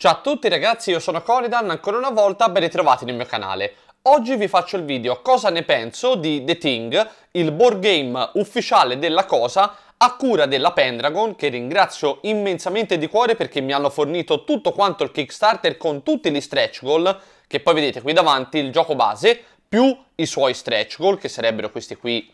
Ciao a tutti ragazzi, io sono Coridan, ancora una volta ben ritrovati nel mio canale. Oggi vi faccio il video cosa ne penso di The Thing, il board game ufficiale della cosa a cura della Pendragon che ringrazio immensamente di cuore perché mi hanno fornito tutto quanto il Kickstarter con tutti gli stretch goal che poi vedete qui davanti il gioco base più i suoi stretch goal che sarebbero questi qui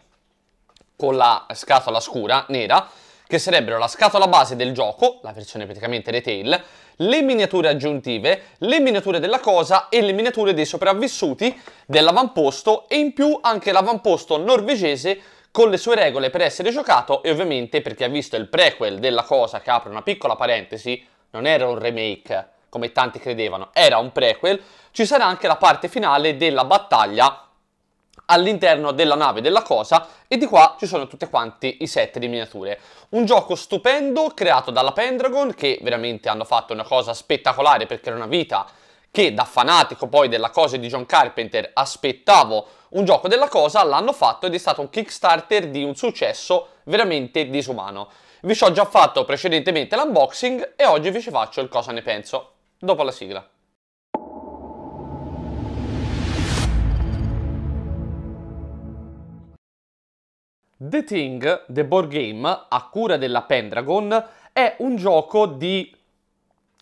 con la scatola scura nera che sarebbero la scatola base del gioco, la versione praticamente retail, le miniature aggiuntive, le miniature della cosa e le miniature dei sopravvissuti dell'avamposto e in più anche l'avamposto norvegese con le sue regole per essere giocato e ovviamente per chi ha visto il prequel della cosa che apre una piccola parentesi, non era un remake come tanti credevano, era un prequel, ci sarà anche la parte finale della battaglia all'interno della nave della cosa e di qua ci sono tutti quanti i set di miniature. Un gioco stupendo creato dalla Pendragon che veramente hanno fatto una cosa spettacolare perché era una vita che da fanatico poi della cosa di John Carpenter aspettavo un gioco della cosa, l'hanno fatto ed è stato un Kickstarter di un successo veramente disumano. Vi ci ho già fatto precedentemente l'unboxing e oggi vi ci faccio il cosa ne penso, dopo la sigla. The Thing, The Board Game, a cura della Pendragon, è un gioco di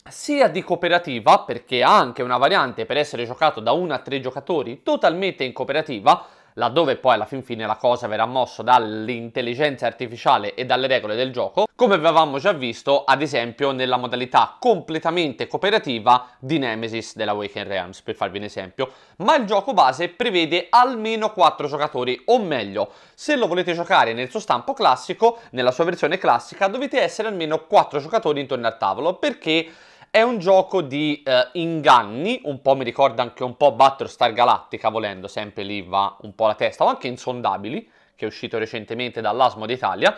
sia di cooperativa, perché ha anche una variante per essere giocato da 1 a 3 giocatori totalmente in cooperativa, laddove poi alla fin fine la cosa verrà mossa dall'intelligenza artificiale e dalle regole del gioco, come avevamo già visto ad esempio nella modalità completamente cooperativa di Nemesis della Waken Realms, per farvi un esempio, ma il gioco base prevede almeno 4 giocatori, o meglio, se lo volete giocare nel suo stampo classico, nella sua versione classica, dovete essere almeno 4 giocatori intorno al tavolo, perché è un gioco di eh, inganni, un po' mi ricorda anche un po' Battlestar Galactica, volendo, sempre lì va un po' la testa, o anche Insondabili, che è uscito recentemente dall'Asmo d'Italia.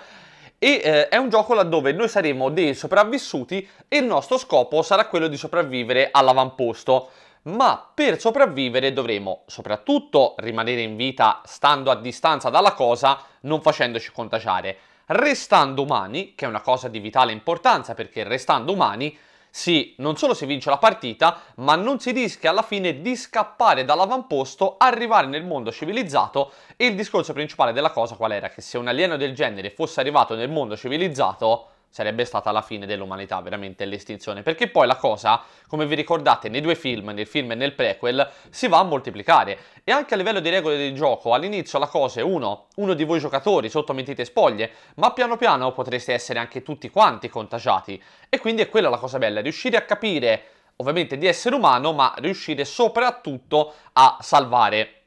E eh, è un gioco laddove noi saremo dei sopravvissuti e il nostro scopo sarà quello di sopravvivere all'avamposto ma per sopravvivere dovremo soprattutto rimanere in vita stando a distanza dalla cosa, non facendoci contagiare. Restando umani, che è una cosa di vitale importanza perché restando umani sì, non solo si vince la partita, ma non si rischia alla fine di scappare dall'avamposto, arrivare nel mondo civilizzato e il discorso principale della cosa qual era? Che se un alieno del genere fosse arrivato nel mondo civilizzato sarebbe stata la fine dell'umanità, veramente l'estinzione. Perché poi la cosa, come vi ricordate, nei due film, nel film e nel prequel, si va a moltiplicare. E anche a livello di regole del gioco, all'inizio la cosa è uno, uno di voi giocatori sotto mentite spoglie, ma piano piano potreste essere anche tutti quanti contagiati. E quindi è quella la cosa bella, riuscire a capire, ovviamente, di essere umano, ma riuscire soprattutto a salvare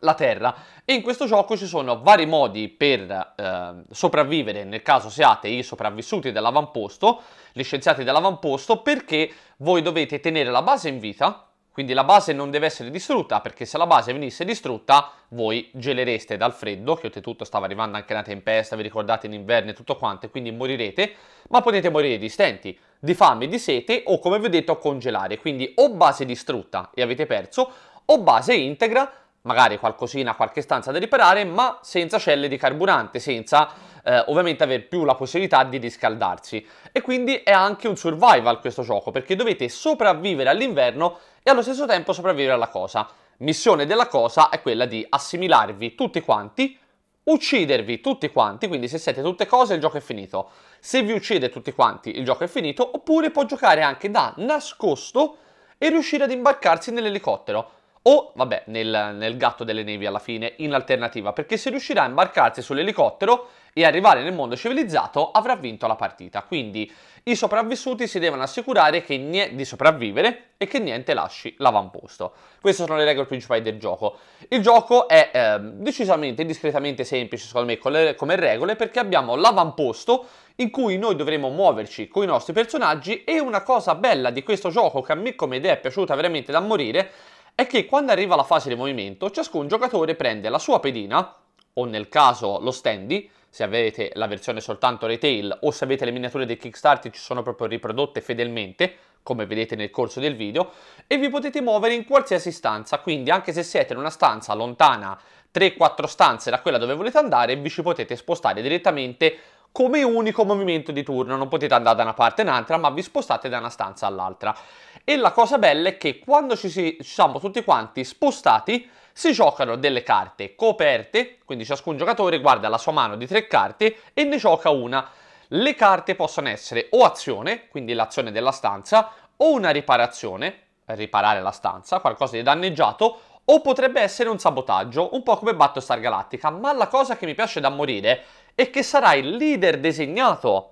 la terra e in questo gioco ci sono vari modi per eh, sopravvivere nel caso siate i sopravvissuti dell'avamposto, gli scienziati dell'avamposto perché voi dovete tenere la base in vita, quindi la base non deve essere distrutta perché se la base venisse distrutta voi gelereste dal freddo, che oltretutto stava arrivando anche una tempesta, vi ricordate in inverno e tutto quanto, quindi morirete, ma potete morire di stenti, di fame, di sete o come vi ho detto congelare, quindi o base distrutta e avete perso o base integra magari qualcosina, qualche stanza da riparare, ma senza celle di carburante, senza eh, ovviamente avere più la possibilità di riscaldarsi. E quindi è anche un survival questo gioco, perché dovete sopravvivere all'inverno e allo stesso tempo sopravvivere alla cosa. Missione della cosa è quella di assimilarvi tutti quanti, uccidervi tutti quanti, quindi se siete tutte cose il gioco è finito. Se vi uccide tutti quanti il gioco è finito, oppure può giocare anche da nascosto e riuscire ad imbarcarsi nell'elicottero o vabbè nel, nel, gatto delle nevi alla fine in alternativa perché se riuscirà a imbarcarsi sull'elicottero e arrivare nel mondo civilizzato avrà vinto la partita quindi i sopravvissuti si devono assicurare di sopravvivere e che niente lasci l'avamposto queste sono le regole principali del gioco il gioco è eh, decisamente discretamente semplice secondo me le, come regole perché abbiamo l'avamposto in cui noi dovremo muoverci con i nostri personaggi e una cosa bella di questo gioco che a me come idea è piaciuta veramente da morire è che quando arriva la fase di movimento ciascun giocatore prende la sua pedina, o nel caso lo standy, se avete la versione soltanto retail o se avete le miniature del Kickstarter ci sono proprio riprodotte fedelmente, come vedete nel corso del video, e vi potete muovere in qualsiasi stanza, quindi anche se siete in una stanza lontana 3-4 stanze da quella dove volete andare, vi ci potete spostare direttamente come unico movimento di turno, non potete andare da una parte in un'altra, ma vi spostate da una stanza all'altra. E la cosa bella è che quando ci, si, ci siamo tutti quanti spostati, si giocano delle carte coperte, quindi ciascun giocatore guarda la sua mano di tre carte e ne gioca una. Le carte possono essere o azione, quindi l'azione della stanza, o una riparazione, riparare la stanza, qualcosa di danneggiato, o potrebbe essere un sabotaggio, un po' come Battlestar Galactica, ma la cosa che mi piace da morire e che sarà il leader designato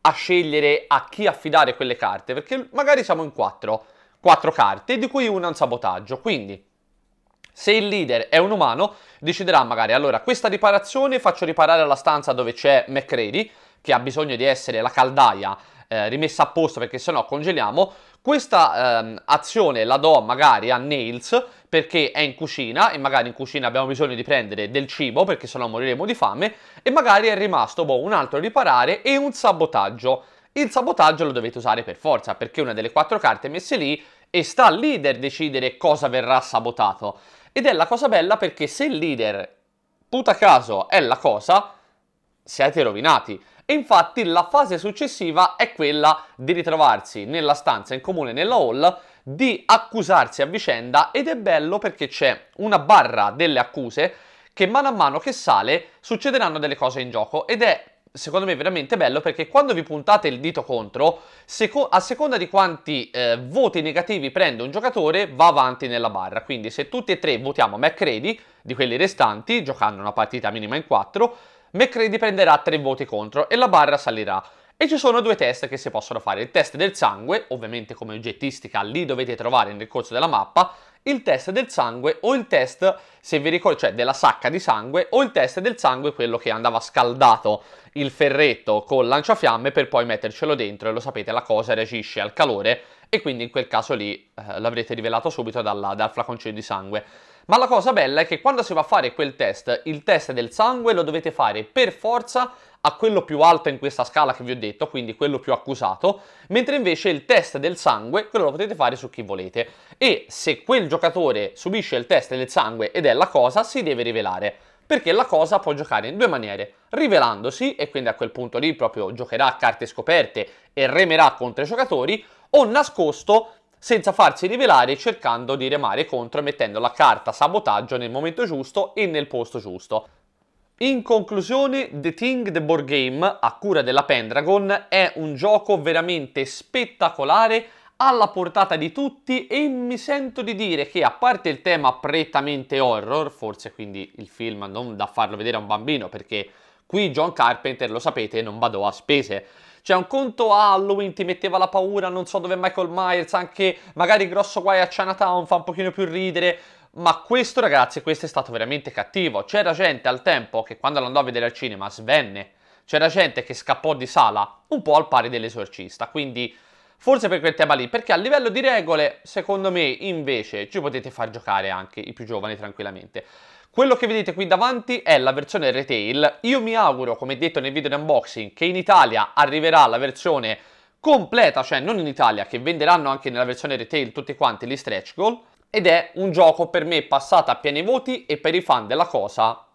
a scegliere a chi affidare quelle carte, perché magari siamo in quattro, quattro carte, di cui una è un sabotaggio, quindi se il leader è un umano, deciderà magari, allora, questa riparazione faccio riparare alla stanza dove c'è McCready, che ha bisogno di essere la caldaia eh, rimessa posto perché sennò congeliamo. Questa ehm, azione la do magari a Nails perché è in cucina e magari in cucina abbiamo bisogno di prendere del cibo perché sennò moriremo di fame e magari è rimasto boh, un altro riparare e un sabotaggio. Il sabotaggio lo dovete usare per forza perché una delle quattro carte messe lì e sta al leader decidere cosa verrà sabotato. Ed è la cosa bella perché se il leader, puta caso, è la cosa, siete rovinati. E infatti la fase successiva è quella di ritrovarsi nella stanza in comune, nella hall, di accusarsi a vicenda ed è bello perché c'è una barra delle accuse che mano a mano che sale succederanno delle cose in gioco ed è secondo me veramente bello perché quando vi puntate il dito contro, seco- a seconda di quanti eh, voti negativi prende un giocatore, va avanti nella barra. Quindi se tutti e tre votiamo McCready, di quelli restanti, giocando una partita minima in quattro, McCready prenderà 3 voti contro e la barra salirà. E ci sono due test che si possono fare, il test del sangue, ovviamente come oggettistica li dovete trovare nel corso della mappa, il test del sangue o il test, se vi ricordo, cioè della sacca di sangue o il test del sangue, quello che andava scaldato il ferretto col lanciafiamme per poi mettercelo dentro e lo sapete la cosa reagisce al calore e quindi in quel caso lì eh, l'avrete rivelato subito dalla, dal flaconcino di sangue. Ma la cosa bella è che quando si va a fare quel test, il test del sangue lo dovete fare per forza a quello più alto in questa scala che vi ho detto, quindi quello più accusato, mentre invece il test del sangue, quello lo potete fare su chi volete. E se quel giocatore subisce il test del sangue ed è la cosa, si deve rivelare perché la cosa può giocare in due maniere, rivelandosi, e quindi a quel punto lì proprio giocherà a carte scoperte e remerà contro i giocatori, o nascosto senza farsi rivelare cercando di remare contro e mettendo la carta sabotaggio nel momento giusto e nel posto giusto. In conclusione, The Thing The Board Game a cura della Pendragon è un gioco veramente spettacolare alla portata di tutti e mi sento di dire che a parte il tema prettamente horror, forse quindi il film non da farlo vedere a un bambino perché qui John Carpenter, lo sapete, non vado a spese. Cioè, un conto Halloween ti metteva la paura, non so dove Michael Myers, anche magari grosso guai a Chinatown fa un pochino più ridere. Ma questo, ragazzi, questo è stato veramente cattivo. C'era gente al tempo che quando andò a vedere al cinema svenne. C'era gente che scappò di sala un po' al pari dell'esorcista. Quindi, forse per quel tema lì. Perché a livello di regole, secondo me, invece, ci potete far giocare anche i più giovani tranquillamente. Quello che vedete qui davanti è la versione retail, io mi auguro, come detto nel video di unboxing, che in Italia arriverà la versione completa, cioè non in Italia, che venderanno anche nella versione retail tutti quanti gli stretch goal, ed è un gioco per me passato a pieni voti e per i fan della cosa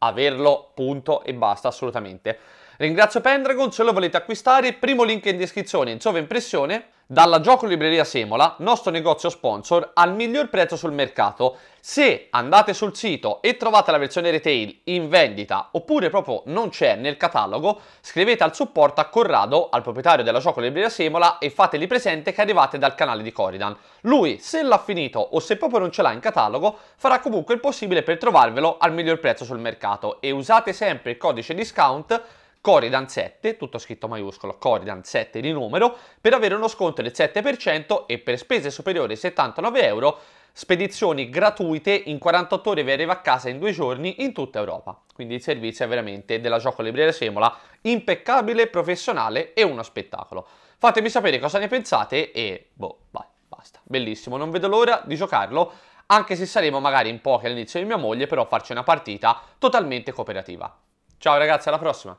averlo, punto e basta assolutamente. Ringrazio Pendragon, se lo volete acquistare, primo link in descrizione in sovraimpressione, dalla Gioco Libreria Semola, nostro negozio sponsor, al miglior prezzo sul mercato. Se andate sul sito e trovate la versione retail in vendita oppure proprio non c'è nel catalogo, scrivete al supporto a Corrado, al proprietario della Gioco Libreria Semola e fateli presente che arrivate dal canale di Coridan. Lui, se l'ha finito o se proprio non ce l'ha in catalogo, farà comunque il possibile per trovarvelo al miglior prezzo sul mercato e usate sempre il codice discount Coridan 7, tutto scritto maiuscolo, Coridan 7 di numero, per avere uno sconto del 7% e per spese superiori ai 79 euro spedizioni gratuite in 48 ore vi arriva a casa in due giorni in tutta Europa. Quindi il servizio è veramente della Gioco Libreria Semola, impeccabile, professionale e uno spettacolo. Fatemi sapere cosa ne pensate e boh, vai, basta. Bellissimo, non vedo l'ora di giocarlo, anche se saremo magari in pochi all'inizio di mia moglie, però farci una partita totalmente cooperativa. Ciao ragazzi, alla prossima!